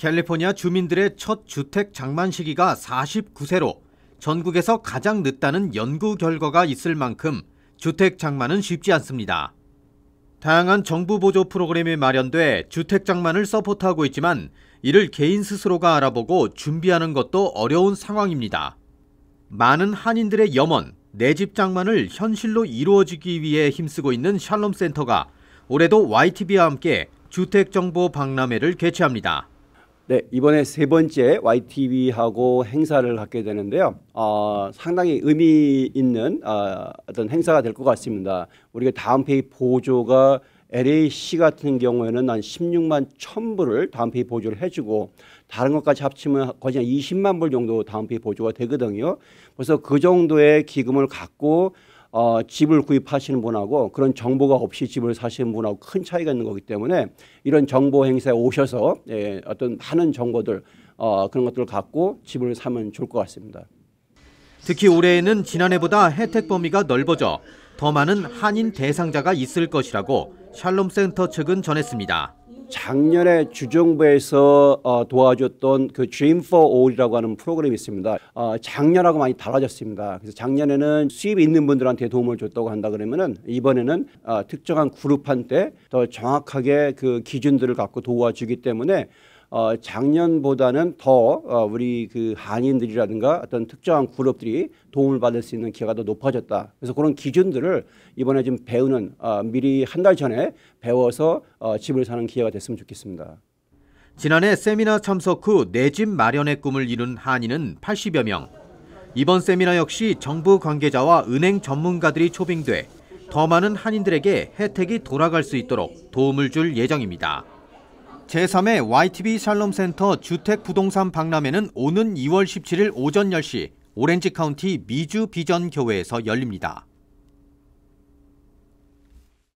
캘리포니아 주민들의 첫 주택 장만 시기가 49세로 전국에서 가장 늦다는 연구 결과가 있을 만큼 주택 장만은 쉽지 않습니다. 다양한 정부 보조 프로그램이 마련돼 주택 장만을 서포트하고 있지만 이를 개인 스스로가 알아보고 준비하는 것도 어려운 상황입니다. 많은 한인들의 염원, 내 집 장만을 현실로 이루어지기 위해 힘쓰고 있는 샬롬 센터가 올해도 YTB와 함께 주택 정보 박람회를 개최합니다. 네, 이번에 세 번째 YTV하고 행사를 갖게 되는데요. 어, 상당히 의미 있는 어, 어떤 행사가 될 것 같습니다. 우리가 다음 페이 보조가 LAC 같은 경우에는 한 16만 1 0불을 다음 페이 보조를 해주고 다른 것까지 합치면 거의 한 20만 불 정도 다음 페이 보조가 되거든요. 그래서 그 정도의 기금을 갖고 어, 집을 구입하시는 분하고 그런 정보가 없이 집을 사시는 분하고 큰 차이가 있는 거기 때문에 이런 정보 행사에 오셔서 예, 어떤 많은 정보들 어, 그런 것들을 갖고 집을 사면 좋을 것 같습니다. 특히 올해에는 지난해보다 혜택 범위가 넓어져 더 많은 한인 대상자가 있을 것이라고 샬롬센터 측은 전했습니다. 작년에 주정부에서 어, 도와줬던 그 Dream for All이라고 하는 프로그램이 있습니다. 어, 작년하고 많이 달라졌습니다. 그래서 작년에는 수입 있는 분들한테 도움을 줬다고 한다 그러면은 이번에는 어, 특정한 그룹한테 더 정확하게 그 기준들을 갖고 도와주기 때문에 어, 작년보다는 더 어, 우리 그 한인들이라든가 어떤 특정한 그룹들이 도움을 받을 수 있는 기회가 더 높아졌다. 그래서 그런 기준들을 이번에 좀 배우는 어, 미리 한 달 전에 배워서 어, 집을 사는 기회가 됐으면 좋겠습니다. 지난해 세미나 참석 후 내 집 마련의 꿈을 이룬 한인은 80여 명. 이번 세미나 역시 정부 관계자와 은행 전문가들이 초빙돼 더 많은 한인들에게 혜택이 돌아갈 수 있도록 도움을 줄 예정입니다. 제3회 YTV 샬롬센터 주택부동산 박람회는 오는 2월 17일 오전 10시 오렌지 카운티 미주 비전 교회에서 열립니다.